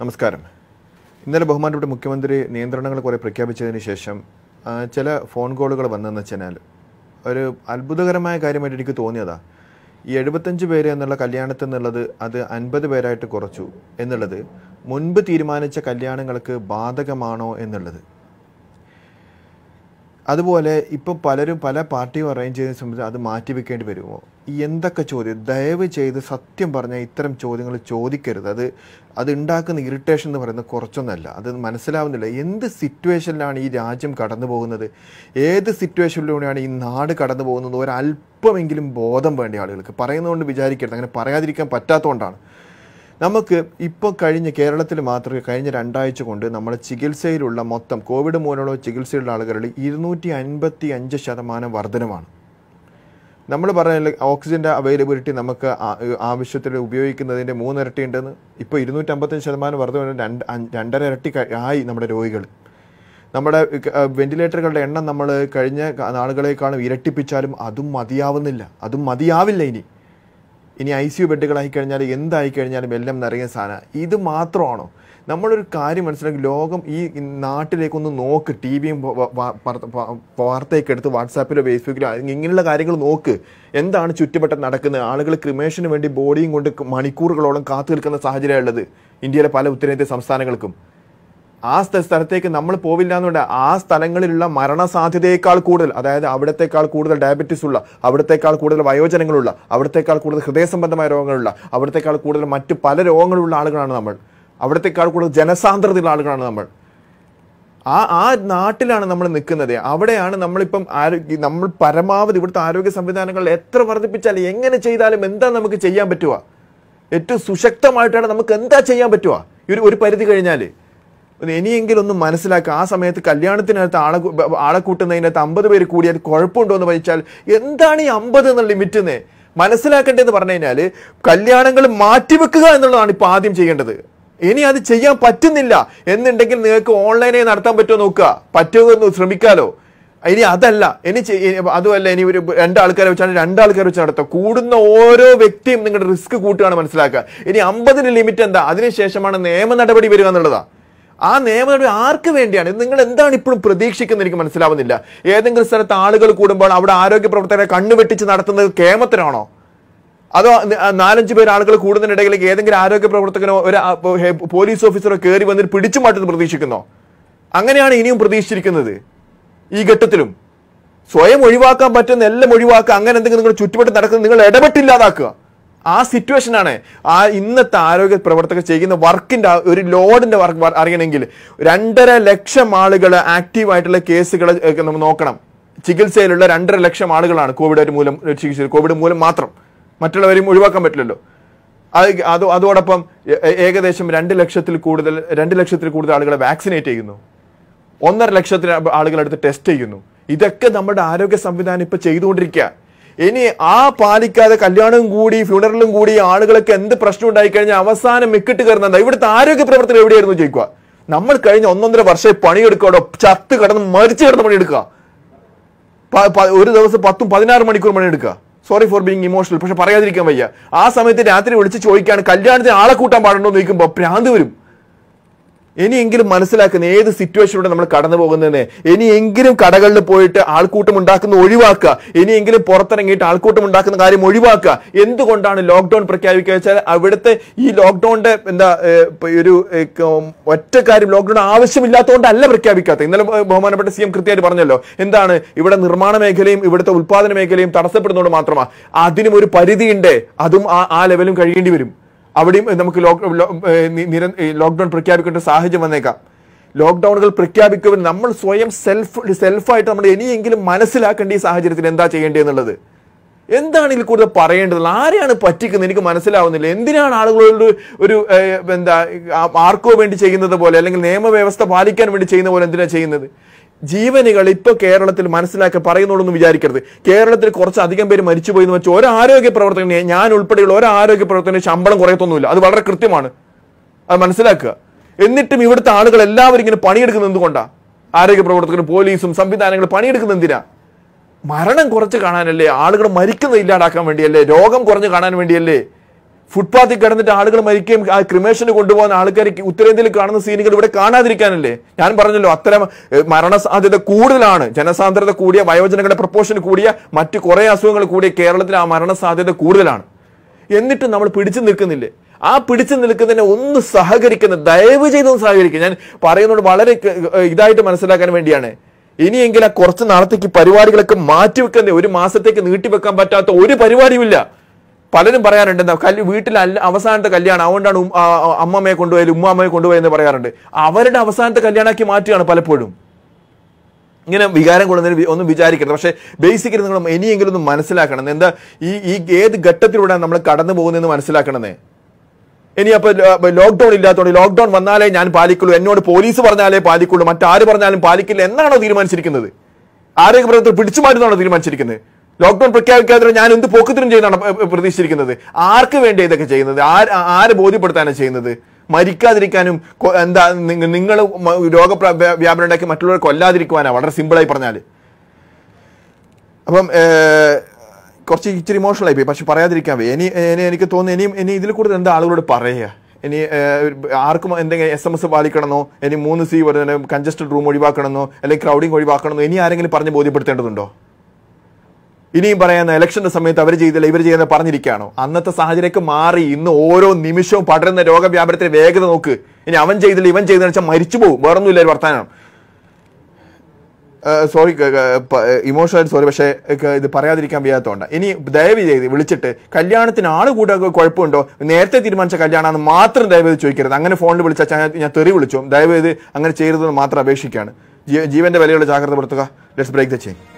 നമസ്കാരം ഇന്നലെ ബഹുമാനപ്പെട്ട മുഖ്യമന്ത്രി നിയന്ത്രണങ്ങൾ കുറേ പ്രഖ്യാപിച്ചതിന് ശേഷം ചില ഫോൺ കോളുകൾ വന്നതെന്ന് വെച്ചാൽ ഒരു അത്ഭുതകരമായ കാര്യമായിട്ട് എനിക്ക് തോന്നിയതാ ഈ എഴുപത്തഞ്ച് പേര് എന്നുള്ള കല്യാണത്തിൽ നിന്നുള്ളത് അത് അൻപത് പേരായിട്ട് കുറച്ചു എന്നുള്ളത് മുൻപ് തീരുമാനിച്ച കല്യാണങ്ങൾക്ക് ബാധകമാണോ എന്നുള്ളത് അതുപോലെ ഇപ്പോൾ പലരും പല പാർട്ടിയും അറേഞ്ച് ചെയ്യുന്ന സംബന്ധിച്ച് അത് മാറ്റി വെക്കേണ്ടി വരുമോ എന്തൊക്കെ ചോദ്യം ദയവ് ചെയ്ത് സത്യം പറഞ്ഞാൽ ഇത്തരം ചോദ്യങ്ങൾ ചോദിക്കരുത് അത് അത് ഉണ്ടാക്കുന്ന ഇറിറ്റേഷൻ എന്ന് പറയുന്നത് കുറച്ചൊന്നല്ല അത് മനസ്സിലാവുന്നില്ല എന്ത് സിറ്റുവേഷനിലാണ് ഈ രാജ്യം കടന്നു പോകുന്നത് ഏത് സിറ്റുവേഷനിലൂടെയാണ് ഈ നാട് കടന്നു പോകുന്നത് ഒരല്പമെങ്കിലും ബോധം വേണ്ട ആളുകൾക്ക് പറയുന്നതുകൊണ്ട് വിചാരിക്കരുത് അങ്ങനെ പറയാതിരിക്കാൻ പറ്റാത്തതുകൊണ്ടാണ് നമുക്ക് ഇപ്പോൾ കഴിഞ്ഞ കേരളത്തിൽ മാത്രമേ കഴിഞ്ഞ രണ്ടാഴ്ച കൊണ്ട് നമ്മുടെ ചികിത്സയിലുള്ള മൊത്തം കോവിഡ് മൂലമുള്ള ചികിത്സയിലുള്ള ആളുകളിൽ ഇരുന്നൂറ്റി അൻപത്തി അഞ്ച് ശതമാനം വർധനമാണ് നമ്മൾ പറഞ്ഞാൽ ഓക്സിജൻ്റെ അവൈലബിലിറ്റി നമുക്ക് ആവശ്യത്തിൽ ഉപയോഗിക്കുന്നതിൻ്റെ മൂന്നിരട്ടി ഉണ്ടെന്ന് ഇപ്പോൾ ഇരുന്നൂറ്റമ്പത്തഞ്ച് ശതമാനം വർദ്ധന രണ്ട് രണ്ടര ഇരട്ടി ആയി നമ്മുടെ രോഗികൾ നമ്മുടെ വെന്റിലേറ്ററുകളുടെ എണ്ണം നമ്മൾ കഴിഞ്ഞ നാളുകളെക്കാളും ഇരട്ടിപ്പിച്ചാലും അതും മതിയാവുന്നില്ല അതും മതിയാവില്ല ഇനി ഇനി ഐ സി യു ബെഡുകളായി കഴിഞ്ഞാലും എന്തായി കഴിഞ്ഞാലും എല്ലാം നിറയുന്ന സാധനം ഇത് മാത്രമാണോ നമ്മളൊരു കാര്യം മനസ്സിലാക്കി ലോകം ഈ നാട്ടിലേക്കൊന്ന് നോക്ക് ടി വിയും വാർത്തയൊക്കെ എടുത്ത് വാട്സാപ്പിലോ ഫേസ്ബുക്കിലോ ഇങ്ങനെയുള്ള കാര്യങ്ങൾ നോക്ക് എന്താണ് ചുറ്റുപറ്റം നടക്കുന്നത് ആളുകൾ ക്രിമേഷന് വേണ്ടി ബോഡിയും കൊണ്ട് മണിക്കൂറുകളോളം കാത്തു നിൽക്കുന്ന സാഹചര്യമാണുള്ളത് ഇന്ത്യയിലെ പല ഉത്തരേന്ത്യൻ സംസ്ഥാനങ്ങൾക്കും ആ സ്ഥലത്തേക്ക് നമ്മൾ പോവില്ല എന്നുണ്ട് ആ സ്ഥലങ്ങളിലുള്ള മരണസാധ്യതയേക്കാൾ കൂടുതൽ അതായത് അവിടത്തേക്കാൾ കൂടുതൽ ഡയബറ്റിസ് ഉള്ള അവിടത്തേക്കാൾ കൂടുതൽ വയോജനങ്ങളുള്ള അവിടത്തേക്കാൾ കൂടുതൽ ഹൃദയ സംബന്ധമായ രോഗങ്ങളുള്ള അവിടത്തേക്കാൾ കൂടുതൽ മറ്റു പല രോഗങ്ങളുള്ള ആളുകളാണ് നമ്മൾ അവിടത്തേക്കാൾ കൂടുതൽ ജനസാന്ദ്രതയുള്ള ആളുകളാണ് നമ്മൾ ആ ആ നാട്ടിലാണ് നമ്മൾ നിൽക്കുന്നത് അവിടെയാണ് നമ്മളിപ്പം ആരോഗ്യ നമ്മൾ പരമാവധി ഇവിടുത്തെ ആരോഗ്യ സംവിധാനങ്ങൾ എത്ര വർദ്ധിപ്പിച്ചാലും എങ്ങനെ ചെയ്താലും എന്താ നമുക്ക് ചെയ്യാൻ പറ്റുക ഏറ്റവും സുശക്തമായിട്ടാണ് നമുക്ക് എന്താ ചെയ്യാൻ പറ്റുക ഒരു ഒരു പരിധി കഴിഞ്ഞാൽ ഇനിയെങ്കിലും ഒന്ന് മനസ്സിലാക്കുക ആ സമയത്ത് കല്യാണത്തിനകത്ത് ആളെ ആളെ കൂട്ടുന്നതിനകത്ത് അമ്പത് പേര് കൂടിയാൽ കുഴപ്പമുണ്ടോ എന്ന് വഹിച്ചാൽ എന്താണ് ഈ അമ്പത് എന്ന എന്ന് മനസ്സിലാക്കേണ്ടതെന്ന് പറഞ്ഞു കഴിഞ്ഞാൽ കല്യാണങ്ങൾ മാറ്റിവെക്കുക എന്നുള്ളതാണ് ഇപ്പോൾ ആദ്യം ചെയ്യേണ്ടത് ഇനി അത് ചെയ്യാൻ പറ്റുന്നില്ല എന്നുണ്ടെങ്കിൽ നിങ്ങൾക്ക് ഓൺലൈനായി നടത്താൻ പറ്റുമോ നോക്കുക പറ്റുമോ എന്ന് ശ്രമിക്കാലോ ഇനി അതല്ല ഇനി അതുമല്ല ഇനി ഒരു രണ്ടാൾക്കാരെ വെച്ചാണ് രണ്ടാൾക്കാരെ വെച്ച് നടത്തുക കൂടുന്ന ഓരോ വ്യക്തിയും നിങ്ങളുടെ റിസ്ക് കൂട്ടുകയാണ് മനസ്സിലാക്കുക ഇനി അമ്പതിന് ലിമിറ്റ് എന്താ അതിനുശേഷമാണ് നിയമ നടപടി വരിക എന്നുള്ളതാണ് ആ നിയമനടപടി ആർക്ക് വേണ്ടിയാണ് നിങ്ങൾ എന്താണ് ഇപ്പോഴും പ്രതീക്ഷിക്കുന്നത് എനിക്ക് മനസ്സിലാവുന്നില്ല ഏതെങ്കിലും സ്ഥലത്ത് ആളുകൾ കൂടുമ്പോൾ അവിടെ ആരോഗ്യ പ്രവർത്തകരെ കണ്ണുവെട്ടിച്ച് നടത്തുന്നത് കേമത്തിനാണോ അതോ നാലഞ്ച് പേര് ആളുകൾ കൂടുന്നതിനിടയിലേക്ക് ഏതെങ്കിലും ആരോഗ്യ പ്രവർത്തകനോ ഒരു പോലീസ് ഓഫീസറോ കയറി വന്നിട്ട് പിടിച്ചു മാറ്റുന്നത് പ്രതീക്ഷിക്കുന്നോ അങ്ങനെയാണ് ഇനിയും പ്രതീക്ഷിച്ചിരിക്കുന്നത് ഈ ഘട്ടത്തിലും സ്വയം ഒഴിവാക്കാൻ പറ്റുന്ന എല്ലാം ഒഴിവാക്കുക അങ്ങനെ എന്തെങ്കിലും നിങ്ങൾ ചുറ്റുപറ്റി നടക്കുന്നത് നിങ്ങൾ ഇടപെട്ടില്ലാതാക്കുക ആ സിറ്റുവേഷനാണ് ആ ഇന്നത്തെ ആരോഗ്യ പ്രവർത്തകർ ചെയ്യുന്ന വർക്കിൻ്റെ ഒരു ലോഡിൻ്റെ വർക്ക് അറിയണമെങ്കിൽ രണ്ടര ലക്ഷം ആളുകൾ ആക്റ്റീവായിട്ടുള്ള കേസുകൾ നമ്മൾ നോക്കണം ചികിത്സയിലുള്ള രണ്ടര ലക്ഷം ആളുകളാണ് കോവിഡ് മൂലം ചികിത്സ കോവിഡ് മൂലം മാത്രം മറ്റുള്ളവരെയും ഒഴിവാക്കാൻ പറ്റില്ലല്ലോ അത് അത് അതോടൊപ്പം ഏകദേശം രണ്ട് ലക്ഷത്തിൽ കൂടുതൽ രണ്ട് ലക്ഷത്തിൽ കൂടുതൽ ആളുകളെ വാക്സിനേറ്റ് ചെയ്യുന്നു ഒന്നര ലക്ഷത്തിൽ ആളുകളെടുത്ത് ടെസ്റ്റ് ചെയ്യുന്നു ഇതൊക്കെ നമ്മുടെ ആരോഗ്യ സംവിധാനം ഇപ്പം ചെയ്തുകൊണ്ടിരിക്കുക ഇനി ആ പാലിക്കാതെ കല്യാണവും കൂടി ഫ്യൂണറലും കൂടി ആളുകൾക്ക് എന്ത് പ്രശ്നം ഉണ്ടായി കഴിഞ്ഞാൽ അവസാനം മിക്കിട്ട് കയറുന്നതാ ഇവിടുത്തെ ആരോഗ്യ പ്രവർത്തനം എവിടെയായിരുന്നു ചോദിക്കുക നമ്മൾ കഴിഞ്ഞ ഒന്നൊന്നര വർഷം അവിടെ ചത്ത് കിടന്ന് മരിച്ചു കിടന്ന് പണിയെടുക്കുക ഒരു ദിവസം പത്തും പതിനാറ് മണിക്കൂർ പണിയെടുക്കുക സോറി ഫോർ ബീങ് ഇമോഷണൽ പക്ഷെ പറയാതിരിക്കാൻ വയ്യ ആ സമയത്ത് രാത്രി വിളിച്ച് ചോദിക്കാണ് കല്യാണത്തിന് ആളെ കൂട്ടാൻ പാടുണ്ടോ എന്ന് ചോദിക്കുമ്പോൾ വരും ഇനിയെങ്കിലും മനസ്സിലാക്കുന്ന ഏത് സിറ്റുവേഷനിലൂടെ നമ്മൾ കടന്നു പോകുന്നതിന് ഇനിയെങ്കിലും കടകളിൽ പോയിട്ട് ആൾക്കൂട്ടം ഉണ്ടാക്കുന്ന ഒഴിവാക്കുക ഇനിയെങ്കിലും പുറത്തിറങ്ങിയിട്ട് ആൾക്കൂട്ടം ഉണ്ടാക്കുന്ന കാര്യം ഒഴിവാക്കുക എന്തുകൊണ്ടാണ് ലോക്ക്ഡൌൺ പ്രഖ്യാപിക്കുക വെച്ചാൽ അവിടുത്തെ ഈ ലോക്ക്ഡൌണിന്റെ എന്താ ഒരു ഒറ്റ കാര്യം ലോക്ക്ഡൌൺ ആവശ്യമില്ലാത്തതുകൊണ്ടല്ല പ്രഖ്യാപിക്കാത്തത് ഇന്നലെ ബഹുമാനപ്പെട്ട സി എം കൃത്യമായിട്ട് പറഞ്ഞല്ലോ എന്താണ് ഇവിടെ നിർമ്മാണ മേഖലയും ഇവിടുത്തെ ഉൽപാദന മേഖലയും തടസ്സപ്പെടുന്നതുകൊണ്ട് മാത്രമാണ് അതിനും ഒരു പരിധിയുണ്ട് അതും ആ ലെവലും കഴിയേണ്ടി വരും അവിടെയും നമുക്ക് ലോക്ക്ഡൗൺ പ്രഖ്യാപിക്കേണ്ട സാഹചര്യം വന്നേക്കാം ലോക്ക്ഡൗണുകൾ പ്രഖ്യാപിക്കുമ്പോൾ നമ്മൾ സ്വയം സെൽഫ് സെൽഫായിട്ട് നമ്മൾ ഇനിയെങ്കിലും മനസ്സിലാക്കേണ്ട ഈ സാഹചര്യത്തിൽ എന്താ ചെയ്യേണ്ടതെന്നുള്ളത് എന്താണ് ഇതിൽ കൂടുതൽ പറയേണ്ടത് ആരെയാണ് പറ്റിക്കുന്നത് എനിക്ക് മനസ്സിലാവുന്നില്ല എന്തിനാണ് ആളുകളോട് ഒരു എന്താ ആർക്കോ വേണ്ടി ചെയ്യുന്നത് പോലെ അല്ലെങ്കിൽ നിയമവ്യവസ്ഥ പാലിക്കാൻ വേണ്ടി ചെയ്യുന്ന പോലെ എന്തിനാണ് ചെയ്യുന്നത് ജീവനുകൾ ഇപ്പോൾ കേരളത്തിൽ മനസ്സിലാക്കി പറയുന്നുള്ളൂ വിചാരിക്കരുത് കേരളത്തിൽ കുറച്ച് അധികം പേര് മരിച്ചുപോയി എന്ന് വെച്ചാൽ ഒരു ആരോഗ്യ പ്രവർത്തകനെ ഞാൻ ഉൾപ്പെടെയുള്ള ഒരു ആരോഗ്യ പ്രവർത്തകന് ശമ്പളം കുറയത്തൊന്നുമില്ല അത് വളരെ കൃത്യമാണ് അത് മനസ്സിലാക്കുക എന്നിട്ടും ഇവിടുത്തെ ആളുകൾ എല്ലാവരും ഇങ്ങനെ പണിയെടുക്കുന്നത് എന്തുകൊണ്ടാണ് ആരോഗ്യ പ്രവർത്തകരും പോലീസും സംവിധാനങ്ങൾ പണിയെടുക്കുന്നത് എന്തിനാ മരണം കുറച്ച് കാണാനല്ലേ ആളുകൾ മരിക്കുന്നത് ഇല്ലാതാക്കാൻ വേണ്ടിയല്ലേ രോഗം കുറഞ്ഞ് കാണാൻ വേണ്ടിയല്ലേ ഫുട്പാത്തിൽ കിടന്നിട്ട് ആളുകൾ മരിക്കുകയും ആ ക്രിമേഷന് കൊണ്ടുപോകുന്ന ആൾക്കാർ ഉത്തരേന്ത്യയിൽ കാണുന്ന സീനുകൾ ഇവിടെ കാണാതിരിക്കാനല്ലേ ഞാൻ പറഞ്ഞല്ലോ അത്തരം മരണസാധ്യത കൂടുതലാണ് ജനസാന്ദ്രത കൂടിയ വയോജനങ്ങളുടെ പ്രപ്പോർഷൻ കൂടിയ മറ്റ് കുറേ അസുഖങ്ങൾ കൂടിയ കേരളത്തിൽ ആ മരണസാധ്യത കൂടുതലാണ് എന്നിട്ട് നമ്മൾ പിടിച്ചു നിൽക്കുന്നില്ലേ ആ പിടിച്ചു നിൽക്കുന്നതിനെ ഒന്ന് സഹകരിക്കുന്ന ദയവ് ചെയ്തൊന്ന് സഹകരിക്കുക ഞാൻ പറയുന്നത് വളരെ ഇതായിട്ട് മനസ്സിലാക്കാൻ വേണ്ടിയാണ് ഇനിയെങ്കിലും കുറച്ച് നാളത്തേക്ക് പരിപാടികളൊക്കെ മാറ്റിവെക്കുന്നേ ഒരു മാസത്തേക്ക് നീട്ടിവെക്കാൻ പറ്റാത്ത ഒരു ഇല്ല പലരും പറയാറുണ്ട് കല്ല് വീട്ടിൽ അവസാനത്തെ കല്യാണം അതുകൊണ്ടാണ് അമ്മമ്മയെ കൊണ്ടുപോയത് ഉമ്മാമ്മയെ കൊണ്ടുപോയെന്ന് പറയാറുണ്ട് അവരുടെ അവസാനത്തെ കല്യാണമാക്കി മാറ്റുകയാണ് പലപ്പോഴും ഇങ്ങനെ വികാരം കൊള്ളുന്നതിന് ഒന്നും വിചാരിക്കരുത് പക്ഷേ ബേസിക്കലി നിങ്ങൾ ഇനിയെങ്കിലും ഒന്ന് മനസ്സിലാക്കണം എന്താ ഈ ഈ ഏത് ഘട്ടത്തിലൂടെയാണ് നമ്മൾ കടന്നു പോകുന്നതെന്ന് മനസ്സിലാക്കണമെന്നേ ഇനി അപ്പൊ ലോക്ക്ഡൌൺ ഇല്ലാത്തതുകൊണ്ട് ലോക്ക്ഡൌൺ വന്നാലേ ഞാൻ പാലിക്കുള്ളൂ എന്നോട് പോലീസ് പറഞ്ഞാലേ പാലിക്കുള്ളൂ മറ്റാര് പറഞ്ഞാലും പാലിക്കില്ല എന്നാണോ തീരുമാനിച്ചിരിക്കുന്നത് ആരോഗ്യപ്രവർത്തകർ പിടിച്ചു മാറ്റുന്നതാണോ തീരുമാനിച്ചിരിക്കുന്നത് ലോക്ക്ഡൌൺ പ്രഖ്യാപിക്കാതെ ഞാൻ എന്ത് പോക്കത്തിനും ചെയ്യുന്നതാണ് പ്രതീക്ഷിച്ചിരിക്കുന്നത് ആർക്ക് വേണ്ടി ഇതൊക്കെ ചെയ്യുന്നത് ആര് ആര് ബോധ്യപ്പെടുത്താനാണ് ചെയ്യുന്നത് മരിക്കാതിരിക്കാനും എന്താ നിങ്ങൾ രോഗ വ്യാപനം ഉണ്ടാക്കി മറ്റുള്ളവർ കൊല്ലാതിരിക്കുവാനാണ് വളരെ സിമ്പിളായി പറഞ്ഞാൽ അപ്പം കുറച്ച് ഇച്ചിരി ഇമോഷണൽ പോയി പക്ഷെ പറയാതിരിക്കാൻ പോയി ഇനി ഇനി എനിക്ക് തോന്നുന്നു ഇനിയും ഇനി ഇതിൽ കൂടുതൽ എന്താ ആളുകളോട് പറയുക ഇനി ആർക്കും എന്തെങ്കിലും എസ് എം എസ് പാലിക്കണമെന്നോ ഇനി മൂന്ന് സി കഞ്ചസ്റ്റഡ് റൂം ഒഴിവാക്കണമെന്നോ അല്ലെങ്കിൽ ക്രൗഡിങ് ഒഴിവാക്കണമെന്നോ ഇനി ആരെങ്കിലും പറഞ്ഞ് ബോധ്യപ്പെടുത്തേണ്ടതുണ്ടോ ഇനിയും പറയുന്ന ഇലക്ഷന്റെ സമയത്ത് അവർ ചെയ്തില്ല ഇവർ ചെയ്യുന്ന പറഞ്ഞിരിക്കുകയാണോ അന്നത്തെ സാഹചര്യമൊക്കെ മാറി ഇന്ന് ഓരോ നിമിഷവും പടരുന്ന രോഗവ്യാപനത്തിന്റെ വേഗത നോക്ക് ഇനി അവൻ ചെയ്തില്ല ഇവൻ ചെയ്തെന്ന് വെച്ചാൽ മരിച്ചു പോകും വേറൊന്നുമില്ല വർത്താനം സോറി ഇമോഷണൽ സോറി പക്ഷേ ഇത് പറയാതിരിക്കാൻ വയ്യാത്തതുകൊണ്ട് ഇനി ദയവ് ചെയ്ത് വിളിച്ചിട്ട് കല്യാണത്തിന് ആള് കൂടെ കുഴപ്പമുണ്ടോ നേരത്തെ തീരുമാനിച്ച കല്യാണമെന്ന് മാത്രം ദയവ് ചെയ്ത് ചോദിക്കരുത് അങ്ങനെ ഫോണിൽ വിളിച്ചാൽ ഞാൻ തെറി വിളിച്ചു ദയവ് ചെയ്ത് അങ്ങനെ ചെയ്യരുതെന്ന് മാത്രം അപേക്ഷിക്കുകയാണ് ജീവന്റെ വിലയുള്ള ജാഗ്രത പുറത്തുക ലെറ്റ്സ് ബ്രേക്ക് ദ ചെയിൻ